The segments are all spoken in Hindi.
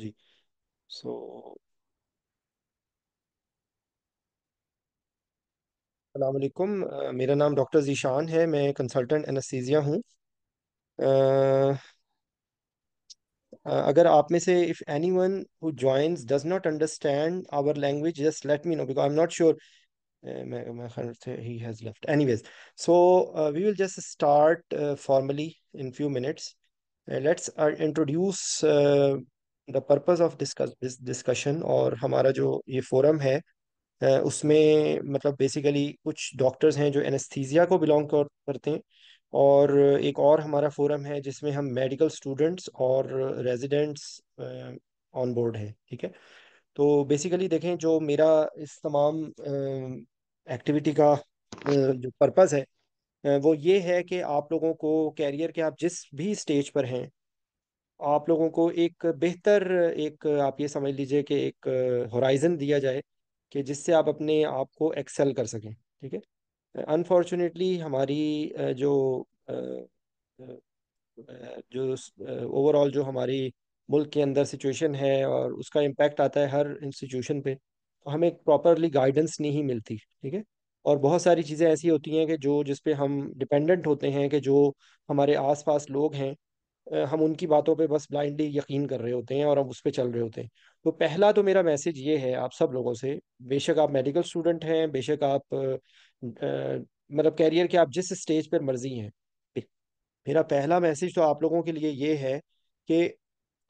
जी सो अलैक्म मेरा नाम डॉक्टर जीशान है मैं कंसल्टेंट एनेस्थीसिया हूँ अगर आप में से if anyone who joins does not understand our language just let me know because I am not sure मैं मैं खैर से ही has left anyways so we will just start formally in few minutes let's introduce the purpose of this discussion और हमारा जो ये फोरम है उसमें मतलब बेसिकली कुछ डॉक्टर्स हैं जो एनस्थीजिया को बिलोंग करते हैं और एक और हमारा फोरम है जिसमें हम मेडिकल स्टूडेंट्स और रेजिडेंट्स ऑन बोर्ड हैं ठीक है तो बेसिकली देखें जो मेरा इस तमाम एक्टिविटी का जो पर्पज़ है वो ये है कि आप लोगों को कैरियर के आप जिस भी स्टेज पर हैं आप लोगों को एक बेहतर एक आप ये समझ लीजिए कि एक होराइजन दिया जाए कि जिससे आप अपने आप को एक्सेल कर सकें ठीक है अनफॉर्चुनेटली हमारी जो जो ओवरऑल जो हमारी मुल्क के अंदर सिचुएशन है और उसका इम्पेक्ट आता है हर इंस्टीट्यूशन पे तो हमें प्रॉपरली गाइडेंस नहीं मिलती ठीक है और बहुत सारी चीज़ें ऐसी होती हैं कि जो जिस पे हम डिपेंडेंट होते हैं कि जो हमारे आसपास लोग हैं हम उनकी बातों पे बस ब्लाइंडली यकीन कर रहे होते हैं और हम उस पर चल रहे होते हैं तो पहला तो मेरा मैसेज ये है आप सब लोगों से बेशक आप मेडिकल स्टूडेंट हैं बेशक आप मतलब कैरियर के आप जिस स्टेज पर मर्जी हैं मेरा पहला मैसेज तो आप लोगों के लिए ये है कि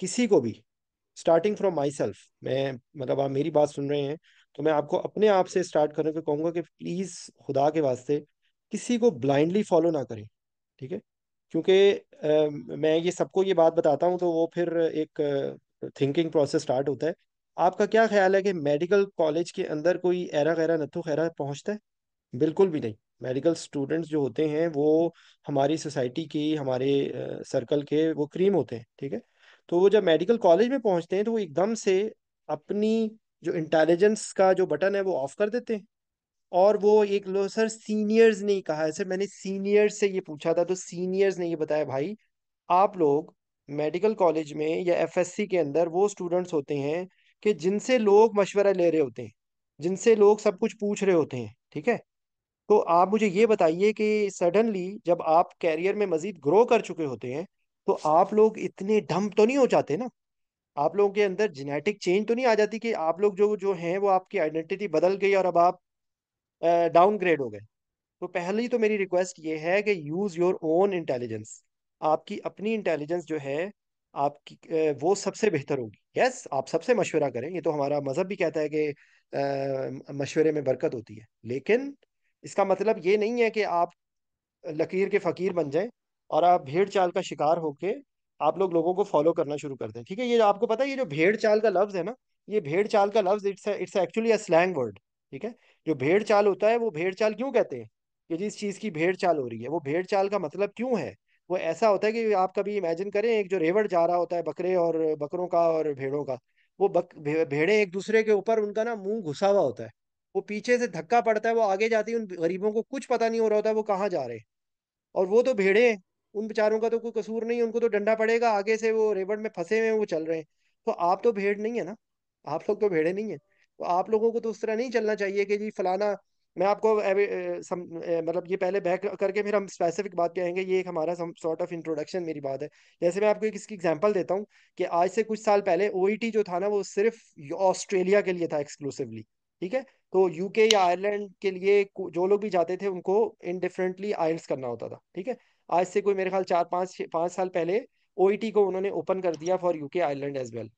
किसी को भी स्टार्टिंग फ्रॉम माई सेल्फ मैं मतलब आप मेरी बात सुन रहे हैं तो मैं आपको अपने आप से स्टार्ट करने को कहूँगा कि प्लीज़ खुदा के वास्ते किसी को ब्लाइंडली फॉलो ना करें ठीक है क्योंकि मैं ये सबको ये बात बताता हूँ तो वो फिर एक थिंकिंग प्रोसेस स्टार्ट होता है आपका क्या ख्याल है कि मेडिकल कॉलेज के अंदर कोई एरा गैरा नथु खैरा पहुँचता है बिल्कुल भी नहीं मेडिकल स्टूडेंट्स जो होते हैं वो हमारी सोसाइटी की हमारे सर्कल के वो क्रीम होते हैं ठीक है तो वो जब मेडिकल कॉलेज में पहुँचते हैं तो वो एकदम से अपनी जो इंटेलिजेंस का जो बटन है वो ऑफ कर देते हैं और वो एक लो सर सीनियर्स ने ही कहा है सर मैंने सीनियर्स से ये पूछा था तो सीनियर्स ने ये बताया भाई आप लोग मेडिकल कॉलेज में या एफएससी के अंदर वो स्टूडेंट्स होते हैं कि जिनसे लोग मशवरा ले रहे होते हैं जिनसे लोग सब कुछ पूछ रहे होते हैं ठीक है तो आप मुझे ये बताइए कि सडनली जब आप कैरियर में मजीद ग्रो कर चुके होते हैं तो आप लोग इतने डम तो नहीं हो जाते ना आप लोगों के अंदर जेनेटिक चेंज तो नहीं आ जाती कि आप लोग जो जो हैं वो आपकी आइडेंटिटी बदल गई और अब आप डाउनग्रेड हो गए तो पहली तो मेरी रिक्वेस्ट ये है कि यूज़ योर ओन इंटेलिजेंस आपकी अपनी इंटेलिजेंस जो है आपकी वो सबसे बेहतर होगी यस आप सबसे मशवरा करें ये तो हमारा मज़हब भी कहता है कि मशवरे में बरकत होती है लेकिन इसका मतलब ये नहीं है कि आप लकीर के फ़कीर बन जाएं और आप भेड़ चाल का शिकार होके आप लोग लोगों को फॉलो करना शुरू कर दें ठीक है ये आपको पता है ये जो भेड़ चाल का लफ्ज़ है ना ये भेड़ चाल का लफ्ज़ it's it's actually a slang word ठीक है जो भेड़ चाल होता है वो भेड़ चाल क्यों कहते हैं कि जिस चीज़ की भेड़ चाल हो रही है वो भेड़ चाल का मतलब क्यों है वो ऐसा होता है कि आप कभी इमेजिन करें एक जो रेवड़ जा रहा होता है बकरे और बकरों का और भेड़ों का वो बक भेड़े एक दूसरे के ऊपर उनका ना मुंह घुसा हुआ होता है वो पीछे से धक्का पड़ता है वो आगे जाती है उन गरीबों को कुछ पता नहीं हो रहा होता है वो कहाँ जा रहे और वो तो भेड़े उन बेचारों का तो कोई कसूर नहीं उनको तो डंडा पड़ेगा आगे से वो रेवड़ में फंसे हुए हैं वो चल रहे हैं तो आप तो भेड़ नहीं है ना आप लोग तो भेड़े नहीं है तो आप लोगों को तो उस तरह नहीं चलना चाहिए कि जी फलाना मैं आपको मतलब ये पहले बैक करके फिर हम स्पेसिफिक बात पे आएंगे ये एक हमारा सॉर्ट ऑफ इंट्रोडक्शन मेरी बात है जैसे मैं आपको एक इसकी एग्जांपल देता हूँ कि आज से कुछ साल पहले ओ e जो था ना वो सिर्फ ऑस्ट्रेलिया के लिए था एक्सक्लूसिवली ठीक है तो यूके या आयरलैंड के लिए जो लोग भी जाते थे उनको इनडिफरेंटली आयल्स करना होता था ठीक है आज से कोई मेरे ख्याल चार पाँच पाँच साल पहले ओ e को उन्होंने ओपन कर दिया for UK Ireland as well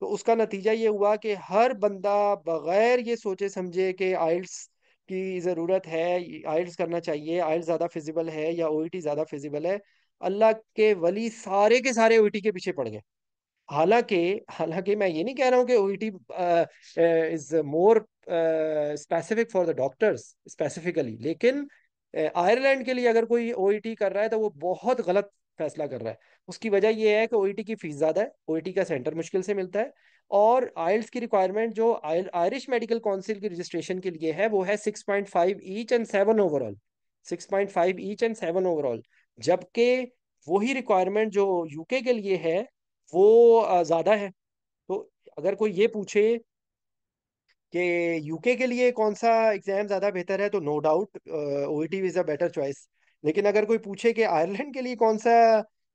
तो उसका नतीजा ये हुआ कि हर बंदा बग़ैर ये सोचे समझे कि आइल्स की ज़रूरत है आइल्स करना चाहिए आइल्स ज़्यादा फिजिबल है या ओ e ज़्यादा फिजिबल है अल्लाह के वली सारे के सारे ओ e के पीछे पड़ गए हालांकि हालांकि मैं ये नहीं कह रहा हूँ कि O E is more specific for the doctors specifically लेकिन आयरलैंड के लिए अगर कोई ओ e कर रहा है तो वो बहुत गलत फैसला कर रहा है उसकी वजह यह है कि ओ e की फीस ज़्यादा है ओ e का सेंटर मुश्किल से मिलता है और आयल्स की रिक्वायरमेंट जो आयरिश मेडिकल काउंसिल की रजिस्ट्रेशन के लिए है वो है six point five each and seven overall six point five each and seven overall जबकि वही रिक्वायरमेंट जो यूके के लिए है वो ज़्यादा है तो अगर कोई ये पूछे कि यूके के लिए कौन सा एग्ज़ाम ज़्यादा बेहतर है तो no doubt O E T is a better choice e लेकिन अगर कोई पूछे कि आयरलैंड के लिए कौन सा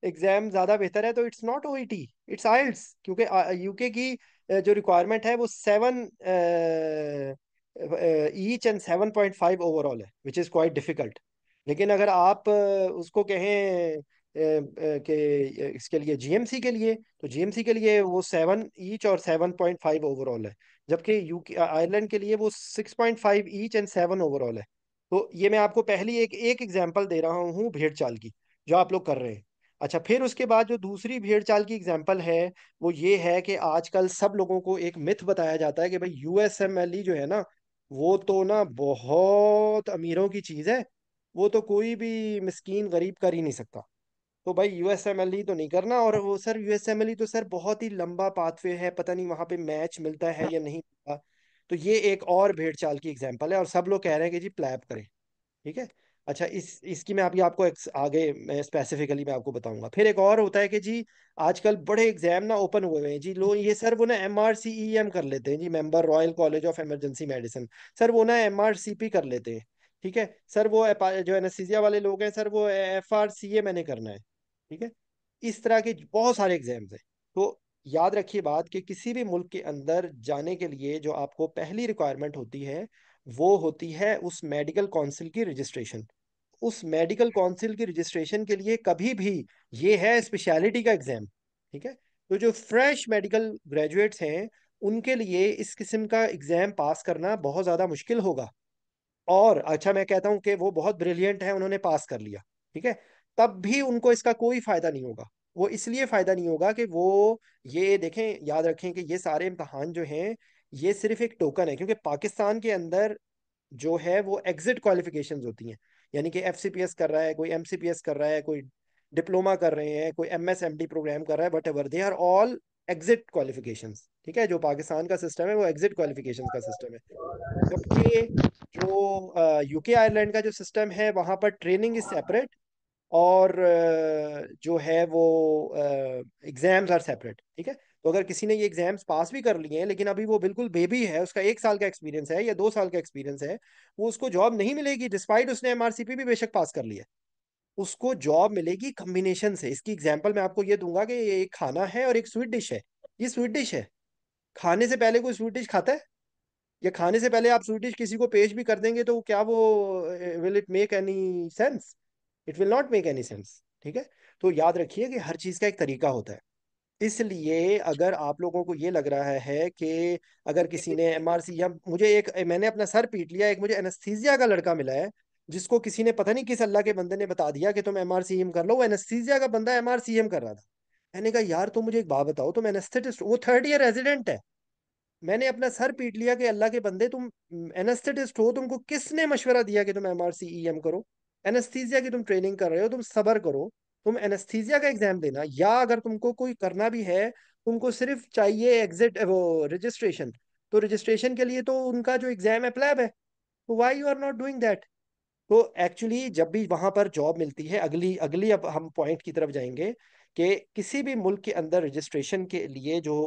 एग्जाम ज्यादा बेहतर है तो it's not O it's IELTS क्योंकि यूके की जो रिक्वायरमेंट है वो seven each and seven point five overall है विच इज़ क्वाइट डिफिकल्ट लेकिन अगर आप उसको कहें कि इसके लिए जीएमसी के लिए तो जीएमसी के लिए वो सेवन ईच और सेवन पॉइंट फाइव ओवरऑल है जबकि यूके आयरलैंड के लिए वो six point five each and seven overall है तो ये मैं आपको पहली एक एक एग्जाम्पल दे रहा हूँ भेड़ चाल की जो आप लोग कर रहे हैं अच्छा फिर उसके बाद जो दूसरी भेड़ चाल की एग्जाम्पल है वो ये है कि आजकल सब लोगों को एक मिथ बताया जाता है कि भाई यूएसएमएलई e जो है ना वो तो ना बहुत अमीरों की चीज़ है वो तो कोई भी मस्किन गरीब कर ही नहीं सकता तो भाई यूएसएमएलई e तो नहीं करना और वो सर यूएसएमएलई e तो सर बहुत ही लंबा पाथवे है पता नहीं वहाँ पे मैच मिलता है या नहीं मिलता तो ये एक और भेड़ चाल की एग्जाम्पल है और सब लोग कह रहे हैं कि जी प्लैप करें ठीक है अच्छा इस इसकी मैं अभी आपको आगे मैं स्पेसिफिकली मैं आपको बताऊंगा फिर एक और होता है कि जी आजकल बड़े एग्जाम ना ओपन हुए हैं जी लोग ये सर वो ना M R C E M कर लेते हैं जी member royal college of emergency medicine sir वो ना एम आर सी पी कर लेते हैं ठीक है सर वो जो एनस्थीसिया वाले लोग हैं सर वो एफ आर सी ए मैंने करना है ठीक है इस तरह के बहुत सारे एग्जाम्स हैं तो याद रखिए बात कि किसी भी मुल्क के अंदर जाने के लिए जो आपको पहली रिक्वायरमेंट होती है वो होती है उस मेडिकल काउंसिल की रजिस्ट्रेशन उस मेडिकल काउंसिल की रजिस्ट्रेशन के लिए कभी भी ये है स्पेशलिटी का एग्ज़ाम ठीक है तो जो फ्रेश मेडिकल ग्रेजुएट्स हैं उनके लिए इस किस्म का एग्ज़ाम पास करना बहुत ज़्यादा मुश्किल होगा और अच्छा मैं कहता हूँ कि वो बहुत ब्रिलियंट है उन्होंने पास कर लिया ठीक है तब भी उनको इसका कोई फ़ायदा नहीं होगा वो इसलिए फ़ायदा नहीं होगा कि वो ये देखें याद रखें कि ये सारे इम्तहान जो हैं ये सिर्फ एक टोकन है क्योंकि पाकिस्तान के अंदर जो है वो एग्ज़िट क्वालिफिकेशन होती हैं यानी कि एफ कर रहा है कोई एम कर रहा है कोई डिप्लोमा कर रहे हैं कोई M S M D programme कर रहा है but ever they are all exit qualification ठीक है जो पाकिस्तान का सिस्टम है वो एग्जिट क्वालिफिकेशन का सिस्टम है जबकि जो यूके आयरलैंड का जो सिस्टम है वहाँ पर ट्रेनिंग इज सेपरेट और जो है वो एग्जाम्स आर सेपरेट ठीक है तो अगर किसी ने ये एग्जाम्स पास भी कर लिए हैं लेकिन अभी वो बिल्कुल बेबी है उसका एक साल का एक्सपीरियंस है या दो साल का एक्सपीरियंस है वो उसको जॉब नहीं मिलेगी डिस्पाइट उसने एमआरसीपी भी बेशक पास कर लिया उसको जॉब मिलेगी कम्बिनेशन से इसकी एग्जाम्पल मैं आपको ये दूंगा कि ये एक खाना है और एक स्वीट डिश है ये स्वीट डिश है खाने से पहले कोई स्वीट डिश खाता है या खाने से पहले आप स्वीट डिश किसी को पेश भी कर देंगे तो क्या वो will it make any sense it will not make any sense ठीक है तो याद रखिए कि हर चीज़ का एक तरीका होता है इसलिए अगर आप लोगों को ये लग रहा है कि अगर किसी ने एम या मुझे एक मैंने अपना सर पीट लिया एक मुझे एनस्थीजिया का लड़का मिला है जिसको किसी ने पता नहीं किस अल्लाह के बंदे ने बता दिया कि तुम एम आर कर लो वो एनस्थीजिया का बंदा एम आर कर रहा था मैंने कहा यार तुम मुझे एक बात बताओ तुम एनेस्थेटिस्ट वो थर्ड ईयर रेजिडेंट है मैंने अपना सर पीट लिया कि अल्लाह के बंदे तुम एनेस्थेटिस्ट हो तुमको किसने मशवरा दिया कि तुम एम e करो एनेस्थीजिया की तुम ट्रेनिंग कर रहे हो तुम सबर करो तुम एनेस्थीजिया का एग्जाम देना या अगर तुमको कोई करना भी है तुमको सिर्फ चाहिए एग्जिट वो रजिस्ट्रेशन तो रजिस्ट्रेशन के लिए तो उनका जो एग्जाम है प्लेब है तो why you are not doing that तो एक्चुअली जब भी वहां पर जॉब मिलती है अगली अगली अब हम पॉइंट की तरफ जाएंगे कि किसी भी मुल्क के अंदर रजिस्ट्रेशन के लिए जो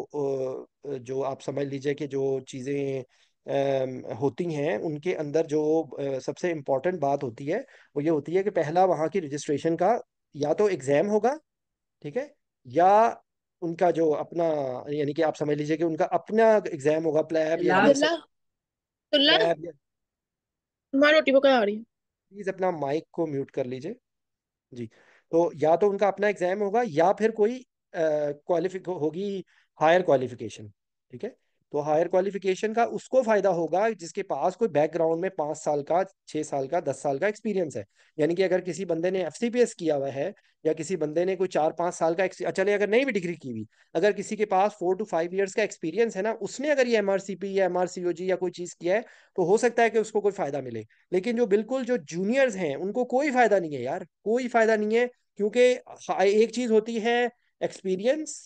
जो आप समझ लीजिए कि जो चीज़ें होती हैं उनके अंदर जो सबसे इम्पॉर्टेंट बात होती है वो ये होती है कि पहला वहाँ की रजिस्ट्रेशन का या तो एग्ज़ाम होगा ठीक है या उनका जो अपना यानी कि आप समझ लीजिए कि उनका अपना एग्ज़ाम होगा प्लैब या मतलब तो प्लीज़ अपना माइक को म्यूट कर लीजिए जी तो या तो उनका अपना एग्ज़ाम होगा या फिर कोई क्वालिफिक होगी हायर क्वालिफिकेशन ठीक है तो हायर क्वालिफिकेशन का उसको फायदा होगा जिसके पास कोई बैकग्राउंड में पांच साल का छह साल का दस साल का एक्सपीरियंस है यानी कि अगर किसी बंदे ने एफ किया हुआ है या किसी बंदे ने कोई चार पांच साल का चले अच्छा अगर नहीं भी डिग्री की हुई अगर किसी के पास फोर टू फाइव ईयर्स का एक्सपीरियंस है ना उसने अगर ये एमआरसीपी या एमआरसीओजी या कोई चीज किया है तो हो सकता है कि उसको कोई फायदा मिले लेकिन जो बिल्कुल जो जूनियर्स हैं उनको कोई फायदा नहीं है यार कोई फायदा नहीं है क्योंकि एक चीज होती है एक्सपीरियंस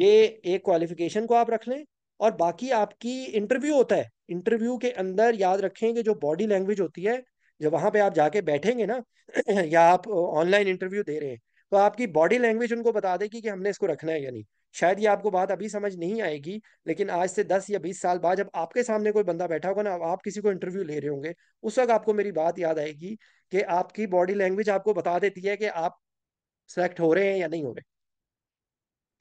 ये एक क्वालिफिकेशन को आप रख लें और बाकी आपकी इंटरव्यू होता है इंटरव्यू के अंदर याद रखें कि जो बॉडी लैंग्वेज होती है जब वहां पे आप जाके बैठेंगे ना या आप ऑनलाइन इंटरव्यू दे रहे हैं तो आपकी बॉडी लैंग्वेज उनको बता देगी कि हमने इसको रखना है या नहीं शायद ये आपको बात अभी समझ नहीं आएगी लेकिन आज से दस या बीस साल बाद जब आपके सामने कोई बंदा बैठा होगा ना आप किसी को इंटरव्यू ले रहे होंगे उस वक्त आपको मेरी बात याद आएगी कि आपकी बॉडी लैंग्वेज आपको बता देती है कि आप सेलेक्ट हो रहे हैं या नहीं हो रहे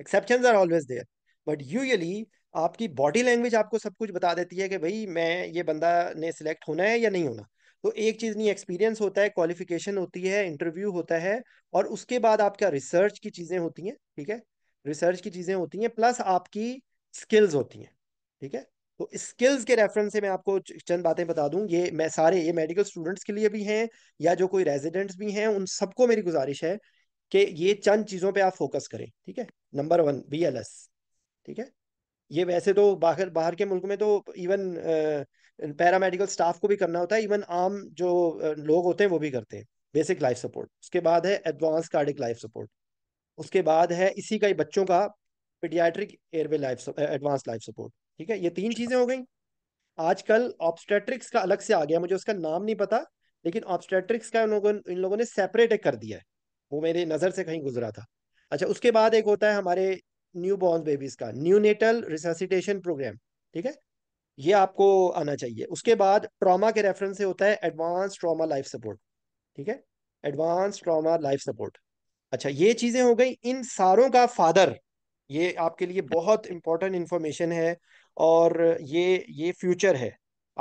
exception are always there but usually आपकी बॉडी लैंग्वेज आपको सब कुछ बता देती है कि भाई मैं ये बंदा ने सिलेक्ट होना है या नहीं होना तो एक चीज़ नहीं एक्सपीरियंस होता है क्वालिफिकेशन होती है इंटरव्यू होता है और उसके बाद आपका रिसर्च की चीज़ें होती हैं ठीक है रिसर्च की चीज़ें होती हैं प्लस आपकी स्किल्स होती हैं ठीक है तो स्किल्स के रेफरेंस से मैं आपको चंद बातें बता दूं ये मैं सारे ये मेडिकल स्टूडेंट्स के लिए भी हैं या जो कोई रेजिडेंट्स भी हैं उन सबको मेरी गुजारिश है कि ये चंद चीज़ों पे आप फोकस करें ठीक है नंबर वन बी ठीक है ये वैसे तो बाहर बाहर के मुल्क में तो इवन पैरामेडिकल स्टाफ को भी करना होता है इवन आम जो लोग होते हैं वो भी करते हैं बेसिक लाइफ सपोर्ट उसके बाद है एडवांस कार्डिक लाइफ सपोर्ट उसके बाद है इसी का ही बच्चों का paediatric airway life advance life support ठीक है ये तीन चीजें हो गई आजकल ऑप्स्टेट्रिक्स का अलग से आ गया मुझे उसका नाम नहीं पता लेकिन ऑप्स्टेट्रिक्स का उन लोगों इन लोगों ने सेपरेट कर दिया है वो मेरे नज़र से कहीं गुजरा था अच्छा उसके बाद एक होता है हमारे न्यू बॉर्न बेबीज का न्यू नेटल रिसेसिटेशन प्रोग्राम ठीक है ये आपको आना चाहिए उसके बाद ट्रॉमा के रेफरेंस से होता है एडवांस ट्रॉमा लाइफ सपोर्ट ठीक है एडवांस ट्रॉमा लाइफ सपोर्ट अच्छा ये चीजें हो गई इन सारों का फादर ये आपके लिए बहुत इंपॉर्टेंट इंफॉर्मेशन है और ये ये फ्यूचर है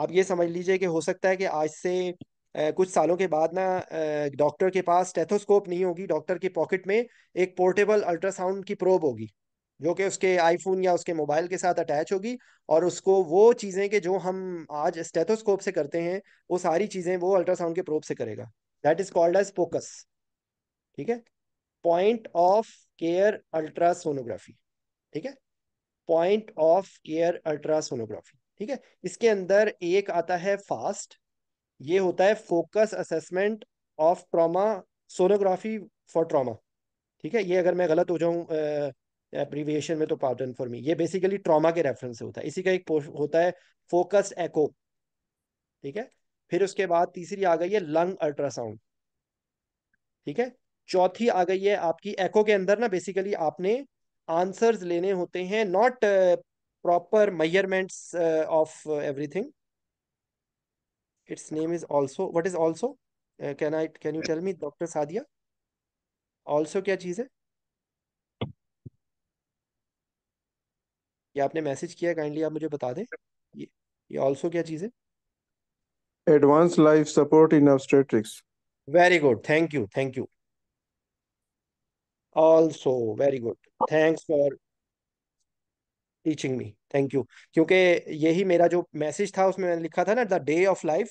आप ये समझ लीजिए कि हो सकता है कि आज से कुछ सालों के बाद ना डॉक्टर के पास स्टेथोस्कोप नहीं होगी डॉक्टर के पॉकेट में एक पोर्टेबल अल्ट्रासाउंड की प्रोब होगी जो कि उसके आईफोन या उसके मोबाइल के साथ अटैच होगी और उसको वो चीज़ें के जो हम आज स्टेथोस्कोप से करते हैं वो सारी चीज़ें वो अल्ट्रासाउंड के प्रोब से करेगा that is called as focus ठीक है पॉइंट ऑफ केयर अल्ट्रासोनोग्राफी ठीक है पॉइंट ऑफ केयर अल्ट्रासोनोग्राफी ठीक है इसके अंदर एक आता है फास्ट ये होता है focus assessment of trauma sonography for trauma ठीक है ये अगर मैं गलत हो जाऊं एब्रीविएशन में तो पार्टन फॉर मी ये बेसिकली ट्रॉमा के रेफरेंस से होता है इसी का एक होता है फोकस्ड एको ठीक है फिर उसके बाद तीसरी आ गई है लंग अल्ट्रासाउंड ठीक है चौथी आ गई है आपकी एको के अंदर ना बेसिकली आपने आंसर्स लेने होते हैं not proper measurement of everything it's name is also what is also can I can you tell me doctor Sadia sadia क्या चीज है ये आपने मैसेज किया काइंडली आप मुझे बता दें ये ये ऑल्सो क्या चीज़ है advance life support in obstetrics very good thank you thank you also very good thanks for teaching me thank you क्योंकि यही मेरा जो मैसेज था उसमें मैंने लिखा था ना the day of life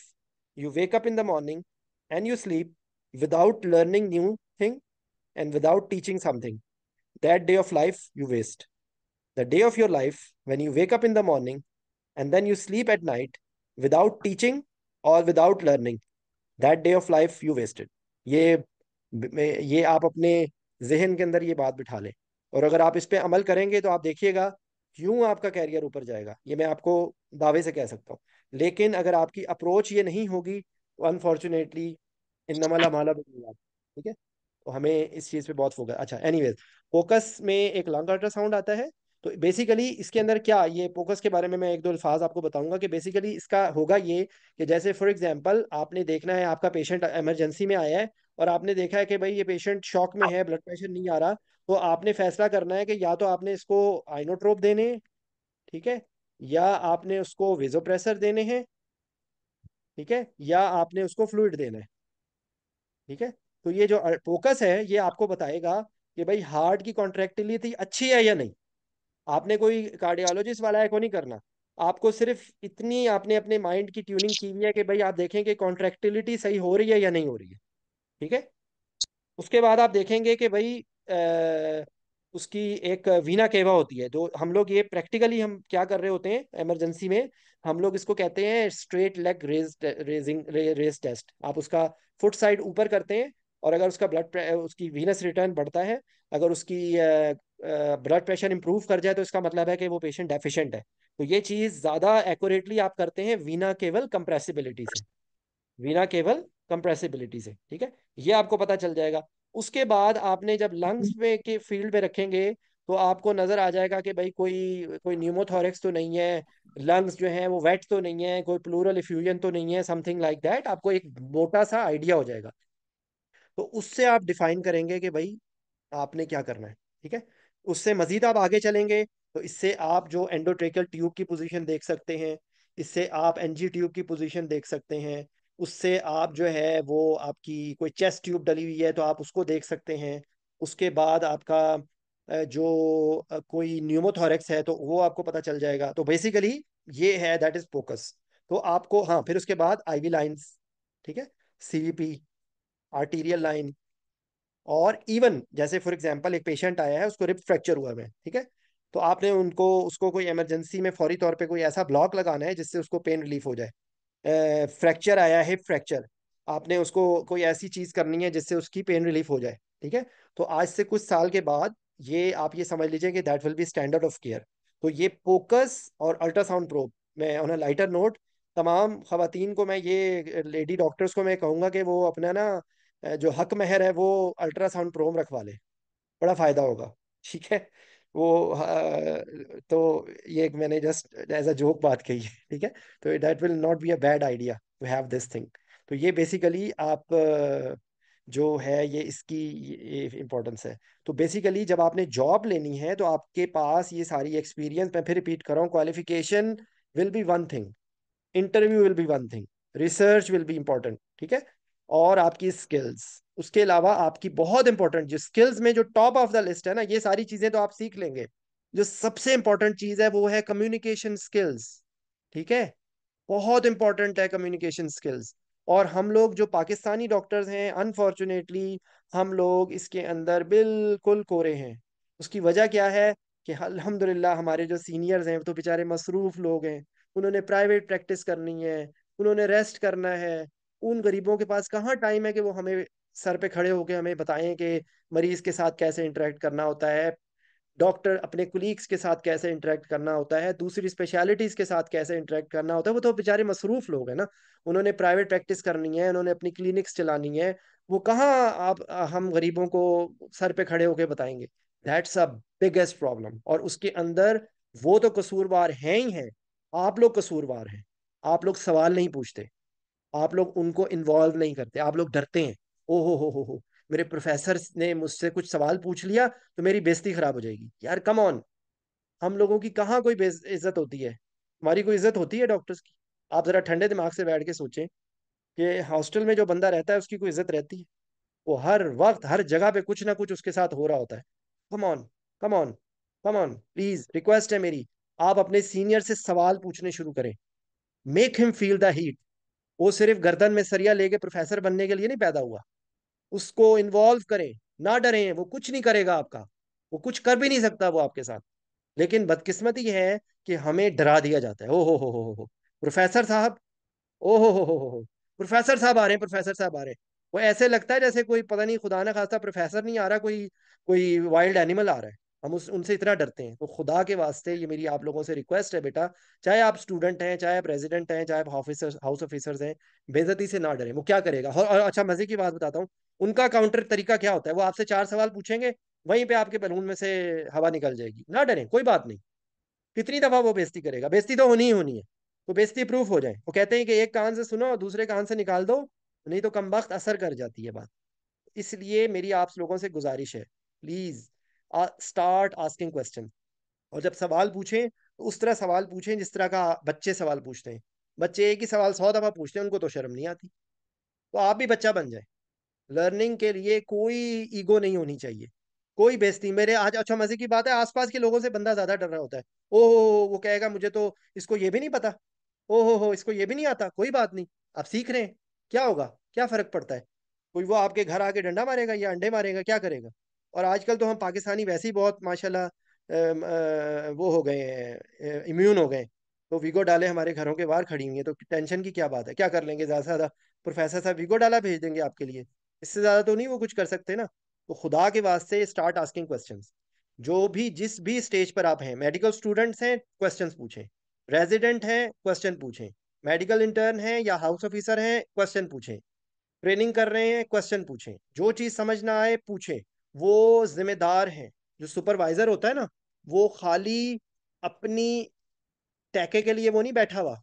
you wake up in the morning and you sleep without learning new thing and without teaching something that day of life you waste the day of your life when you wake up in the morning and then you sleep at night without teaching और without learning that day of life you wasted ये ये आप अपने जहन के अंदर ये बात बिठा लें और अगर आप इस पर अमल करेंगे तो आप देखिएगा क्यों आपका कैरियर ऊपर जाएगा ये मैं आपको दावे से कह सकता हूँ लेकिन अगर आपकी अप्रोच ये नहीं होगी तो अनफॉर्चुनेटली नमला माला ठीक है तो हमें इस चीज़ पे बहुत फोकस अच्छा एनीवेज फोकस में एक लंग अल्ट्रासाउंड आता है तो बेसिकली इसके अंदर क्या ये फोकस के बारे में मैं एक दो अल्फाज आपको बताऊंगा कि बेसिकली इसका होगा ये कि जैसे फॉर एग्जांपल आपने देखना है आपका पेशेंट इमरजेंसी में आया है और आपने देखा है कि भाई ये पेशेंट शॉक में है ब्लड प्रेशर नहीं आ रहा तो आपने फैसला करना है कि या तो आपने इसको आइनोट्रोप देने ठीक है या आपने उसको विजोप्रेसर देने हैं ठीक है या आपने उसको फ्लूड देना है ठीक है तो ये जो फोकस है ये आपको बताएगा कि भाई हार्ट की कॉन्ट्रेक्टिलिटी तो अच्छी है या नहीं आपने कोई कार्डियोलॉजिस्ट वाला है को नहीं करना आपको सिर्फ इतनी आपने अपने माइंड की ट्यूनिंग की हुई है कि भाई आप देखें कि कॉन्ट्रेक्टिलिटी सही हो रही है या नहीं हो रही है ठीक है उसके बाद आप देखेंगे कि भाई उसकी एक वीना केवा होती है जो हम लोग ये प्रैक्टिकली हम क्या कर रहे होते हैं इमरजेंसी में हम लोग इसको कहते हैं straight leg raise raising raise test आप उसका फुट साइड ऊपर करते हैं और अगर उसका ब्लड उसकी वीनस रिटर्न बढ़ता है अगर उसकी ब्लड प्रेशर इंप्रूव कर जाए तो इसका मतलब है कि वो पेशेंट डेफिशिएंट है तो ये चीज़ ज़्यादा एक्यूरेटली आप करते हैं वीना केवल कंप्रेसिबिलिटी से वीना केवल कंप्रेसिबिलिटी से ठीक है ये आपको पता चल जाएगा उसके बाद आपने जब लंग्स हम्म। पे के फील्ड पे रखेंगे तो आपको नज़र आ जाएगा कि भाई कोई कोई न्यूमोथोरिक्स तो नहीं है लंग्स जो है वो वेट तो नहीं है कोई प्लूरल इफ्यूजन तो नहीं है समथिंग लाइक दैट आपको एक मोटा सा आइडिया हो जाएगा तो उससे आप डिफाइन करेंगे कि भाई आपने क्या करना है ठीक है उससे मजीद आप आगे चलेंगे तो इससे आप जो एंडोट्रेकल ट्यूब की पोजीशन देख सकते हैं इससे आप एनजी ट्यूब की पोजीशन देख सकते हैं उससे आप जो है वो आपकी कोई चेस्ट ट्यूब डली हुई है तो आप उसको देख सकते हैं उसके बाद आपका जो कोई न्यूमोथोरेक्स है तो वो आपको पता चल जाएगा तो बेसिकली ये है दैट इज फोकस तो आपको हाँ फिर उसके बाद आईवी लाइंस ठीक है सीवीपी आर्टीरियल लाइन और इवन जैसे फॉर एग्जाम्पल एक पेशेंट आया है उसको रिप फ्रैक्चर हुआ है ठीक है तो आपने उनको उसको कोई इमरजेंसी में फौरी तौर पे कोई ऐसा ब्लॉक लगाना है जिससे उसको पेन रिलीफ हो जाए फ्रैक्चर आया हिप फ्रैक्चर आपने उसको कोई ऐसी चीज करनी है जिससे उसकी पेन रिलीफ हो जाए ठीक है तो आज से कुछ साल के बाद ये आप ये समझ लीजिए कि that will be standard of care तो ये फोकस और अल्ट्रासाउंड प्रोब मैं ऑन लाइटर नोट तमाम खातन को मैं ये लेडी डॉक्टर्स को मैं कहूँगा कि वो अपना ना जो हक महर है वो अल्ट्रासाउंड प्रोम रखवा ले बड़ा फ़ायदा होगा ठीक है वो तो ये मैंने जस्ट एज अ जोक बात कही है ठीक है तो that will not be a bad idea to have this thing तो ये बेसिकली आप जो है ये इसकी इम्पोर्टेंस है तो बेसिकली जब आपने जॉब लेनी है तो आपके पास ये सारी एक्सपीरियंस मैं फिर रिपीट कर रहा हूँ qualification will be one thing interview will be one thing research will be important ठीक है और आपकी स्किल्स उसके अलावा आपकी बहुत इंपॉर्टेंट जो स्किल्स में जो टॉप ऑफ द लिस्ट है ना ये सारी चीजें तो आप सीख लेंगे जो सबसे इंपॉर्टेंट चीज है वो है कम्युनिकेशन स्किल्स ठीक है बहुत इंपॉर्टेंट है कम्युनिकेशन स्किल्स और हम लोग जो पाकिस्तानी डॉक्टर्स हैं अनफॉर्चुनेटली हम लोग इसके अंदर बिल्कुल कोरे हैं उसकी वजह क्या है कि अलहमदुल्ला हमारे जो सीनियर्स हैं तो बेचारे मसरूफ़ लोग हैं उन्होंने प्राइवेट प्रैक्टिस करनी है उन्होंने रेस्ट करना है उन गरीबों के पास कहाँ टाइम है कि वो हमें सर पे खड़े होके हमें बताएं कि मरीज के साथ कैसे इंटरेक्ट करना होता है डॉक्टर अपने कुलीग्स के साथ कैसे इंटरेक्ट करना होता है दूसरी स्पेशलिटीज के साथ कैसे इंटरेक्ट करना होता है वो तो बेचारे मसरूफ लोग हैं ना उन्होंने प्राइवेट प्रैक्टिस करनी है उन्होंने अपनी क्लिनिक्स चलानी है वो कहाँ आप हम गरीबों को सर पे खड़े होके बताएंगे दैट्स अ बिगेस्ट प्रॉब्लम और उसके अंदर वो तो कसूरवार हैं ही हैं आप लोग कसूरवार हैं आप लोग सवाल नहीं पूछते आप लोग उनको इन्वॉल्व नहीं करते आप लोग डरते हैं ओ हो हो हो हो मेरे प्रोफेसर ने मुझसे कुछ सवाल पूछ लिया तो मेरी बेजती खराब हो जाएगी यार कम ऑन हम लोगों की कहाँ कोई इज्जत होती है हमारी कोई इज्जत होती है डॉक्टर्स की आप जरा ठंडे दिमाग से बैठ के सोचें कि हॉस्टल में जो बंदा रहता है उसकी कोई इज्जत रहती है वो हर वक्त हर जगह पे कुछ ना कुछ उसके साथ हो रहा होता है come on come on come on please request है मेरी आप अपने सीनियर से सवाल पूछने शुरू करें make him feel the heat वो सिर्फ गर्दन में सरिया लेके प्रोफेसर बनने के लिए नहीं पैदा हुआ उसको इन्वॉल्व करें ना डरे वो कुछ नहीं करेगा आपका वो कुछ कर भी नहीं सकता वो आपके साथ लेकिन बदकिस्मती है कि हमें डरा दिया जाता है ओ हो हो हो हो प्रोफेसर साहब ओ हो हो हो हो प्रोफेसर साहब आ रहे हैं प्रोफेसर साहब आ रहे हैं वो ऐसे लगता है जैसे कोई पता नहीं खुदा ना खासा प्रोफेसर नहीं आ रहा कोई कोई वाइल्ड एनिमल आ रहा है हम उस उनसे इतना डरते हैं तो खुदा के वास्ते ये मेरी आप लोगों से रिक्वेस्ट है बेटा चाहे आप स्टूडेंट हैं चाहे आप रेजिडेंट हैं चाहे आप ऑफिसर हाउस ऑफिसर्स हैं बेजती से ना डरे वो क्या करेगा और, और अच्छा मजे की बात बताता हूँ उनका काउंटर तरीका क्या होता है वो आपसे चार सवाल पूछेंगे वहीं पर आपके बलून में से हवा निकल जाएगी ना डरे कोई बात नहीं कितनी दफा वो बेजती करेगा बेजती तो होनी ही होनी है वो बेजती प्रूफ हो जाए वो कहते हैं कि एक कान से सुनो और दूसरे कान से निकाल दो नहीं तो कम वक्त असर कर जाती है बात इसलिए मेरी आप लोगों से गुजारिश है प्लीज़ स्टार्ट आस्किंग क्वेश्चन और जब सवाल पूछें तो उस तरह सवाल पूछें जिस तरह का बच्चे सवाल पूछते हैं बच्चे एक ही सवाल सौ दफ़ा पूछते हैं उनको तो शर्म नहीं आती तो आप भी बच्चा बन जाए लर्निंग के लिए कोई ईगो नहीं होनी चाहिए कोई बेस्ती मेरे आज अच्छा मजे की बात है आसपास के लोगों से बंदा ज़्यादा डर रहा होता है ओहो वो कहेगा मुझे तो इसको ये भी नहीं पता ओह हो इसको ये भी नहीं आता कोई बात नहीं आप सीख रहे हैं क्या होगा क्या फ़र्क पड़ता है कोई वो आपके घर आके डंडा मारेगा या अंडे मारेगा क्या करेगा और आजकल तो हम पाकिस्तानी वैसे ही बहुत माशाल्लाह वो हो गए हैं इम्यून हो गए तो वीगो डाले हमारे घरों के बाहर खड़ी हुई है तो टेंशन की क्या बात है क्या कर लेंगे ज़्यादा से ज़्यादा प्रोफेसर साहब वीगो डाला भेज देंगे आपके लिए इससे ज़्यादा तो नहीं वो कुछ कर सकते ना तो खुदा के वास्ते स्टार्ट आस्किंग क्वेश्चन जो भी जिस भी स्टेज पर आप हैं मेडिकल स्टूडेंट्स हैं क्वेश्चन पूछें रेजिडेंट हैं क्वेश्चन पूछें मेडिकल इंटर्न हैं या हाउस ऑफिसर हैं क्वेश्चन पूछें ट्रेनिंग कर रहे हैं क्वेश्चन पूछें जो चीज़ समझ ना आए पूछें वो जिम्मेदार हैं जो सुपरवाइजर होता है ना वो खाली अपनी टैके के लिए वो नहीं बैठा हुआ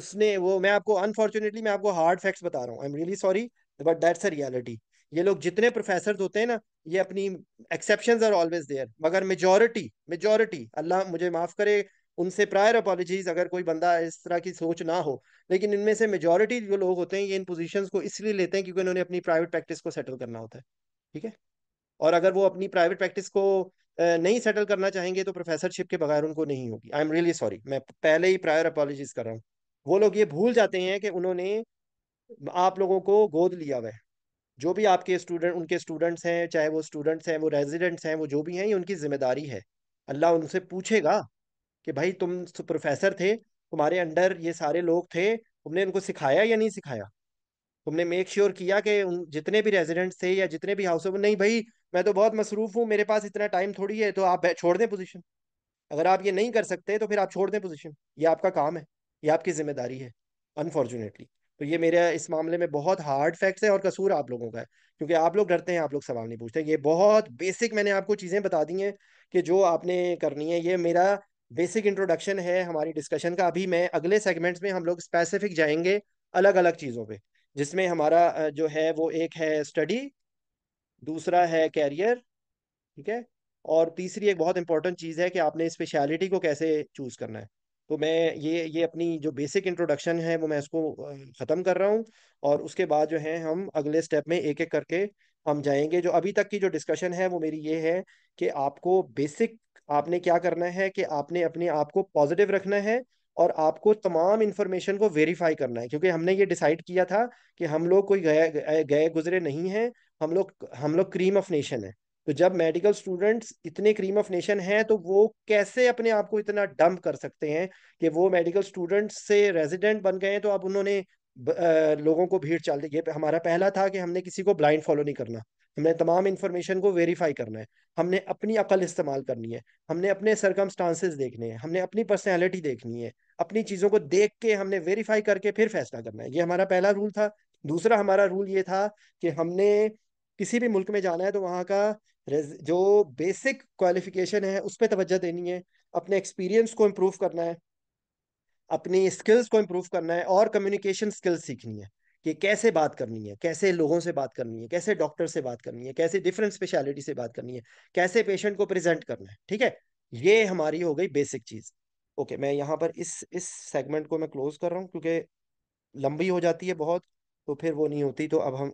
उसने वो मैं आपको अनफॉर्चुनेटली मैं आपको हार्ड फैक्ट्स बता रहा हूँ I am really sorry but that's a reality ये लोग जितने प्रोफेसर होते हैं ना ये अपनी एक्सेप्शन आर ऑलवेज देयर मगर मेजोरिटी मेजोरिटी अल्लाह मुझे माफ करे उनसे प्रायर अपॉलोजीज अगर कोई बंदा इस तरह की सोच ना हो लेकिन इनमें से मेजोरिटी जो लोग होते हैं ये इन पोजीशंस को इसलिए लेते हैं क्योंकि उन्होंने अपनी प्राइवेट प्रैक्टिस को सेटल करना होता है ठीक है और अगर वो अपनी प्राइवेट प्रैक्टिस को नहीं सेटल करना चाहेंगे तो प्रोफेसरशिप के बगैर उनको नहीं होगी आई एम रियली सॉरी मैं पहले ही प्रायर अपॉलोजीज कर रहा हूँ वो लोग ये भूल जाते हैं कि उन्होंने आप लोगों को गोद लिया हुआ है जो भी आपके स्टूडेंट उनके स्टूडेंट्स हैं चाहे वो स्टूडेंट्स हैं वो रेजिडेंट्स हैं वो जो भी हैं ये उनकी जिम्मेदारी है अल्लाह उनसे पूछेगा कि भाई तुम प्रोफेसर थे तुम्हारे अंडर ये सारे लोग थे तुमने इनको सिखाया या नहीं सिखाया तुमने मेक श्योर sure किया कि जितने भी रेजिडेंट थे या जितने भी हाउस नहीं भाई मैं तो बहुत मसरूफ हूँ मेरे पास इतना टाइम थोड़ी है तो आप छोड़ दें पोजिशन अगर आप ये नहीं कर सकते तो फिर आप छोड़ दें पोजिशन ये आपका काम है ये आपकी जिम्मेदारी है अनफॉर्चुनेटली तो ये मेरे इस मामले में बहुत हार्ड फैक्ट्स है और कसूर आप लोगों का है क्योंकि आप लोग डरते हैं आप लोग सवाल नहीं पूछते ये बहुत बेसिक मैंने आपको चीज़ें बता दी हैं कि जो आपने करनी है ये मेरा बेसिक इंट्रोडक्शन है हमारी डिस्कशन का अभी मैं अगले सेगमेंट्स में हम लोग स्पेसिफिक जाएंगे अलग अलग चीज़ों पर जिसमें हमारा जो है वो एक है स्टडी दूसरा है कैरियर ठीक है और तीसरी एक बहुत इंपॉर्टेंट चीज़ है कि आपने स्पेशलिटी को कैसे चूज़ करना है तो मैं ये ये अपनी जो बेसिक इंट्रोडक्शन है वो मैं इसको ख़त्म कर रहा हूँ और उसके बाद जो है हम अगले स्टेप में एक एक करके हम जाएंगे जो अभी तक की जो डिस्कशन है वो मेरी ये है कि आपको बेसिक आपने क्या करना है कि आपने अपने आप को पॉजिटिव रखना है और आपको तमाम इन्फॉर्मेशन को वेरीफाई करना है क्योंकि हमने ये डिसाइड किया था कि हम लोग कोई गए गए गुजरे नहीं हैं हम लोग हम लोग क्रीम ऑफ नेशन है तो जब मेडिकल स्टूडेंट्स इतने क्रीम ऑफ नेशन हैं तो वो कैसे अपने आप को इतना डंप कर सकते हैं कि वो मेडिकल स्टूडेंट्स से रेजिडेंट बन गए हैं तो अब उन्होंने लोगों को भीड़ चाल दी ये हमारा पहला था कि हमने किसी को ब्लाइंड फॉलो नहीं करना हमें तमाम इन्फॉर्मेशन को वेरीफाई करना है हमने अपनी अकल इस्तेमाल करनी है हमने अपने सरकमस्टांसेस देखने हैं हमने अपनी पर्सनैलिटी देखनी है अपनी चीज़ों को देख के हमने वेरीफाई करके फिर फैसला करना है ये हमारा पहला रूल था दूसरा हमारा रूल ये था कि हमने किसी भी मुल्क में जाना है तो वहाँ का जो बेसिक क्वालिफिकेशन है उस पर तवज्जो देनी है अपने एक्सपीरियंस को इम्प्रूव करना है अपनी स्किल्स को इम्प्रूव करना है और कम्युनिकेशन स्किल्स सीखनी है कि कैसे बात करनी है कैसे लोगों से बात करनी है कैसे डॉक्टर से बात करनी है कैसे डिफरेंट स्पेशलिटी से बात करनी है कैसे पेशेंट को प्रेजेंट करना है ठीक है ये हमारी हो गई बेसिक चीज ओके मैं यहाँ पर इस इस सेगमेंट को मैं क्लोज कर रहा हूँ क्योंकि लंबी हो जाती है बहुत तो फिर वो नहीं होती तो अब हम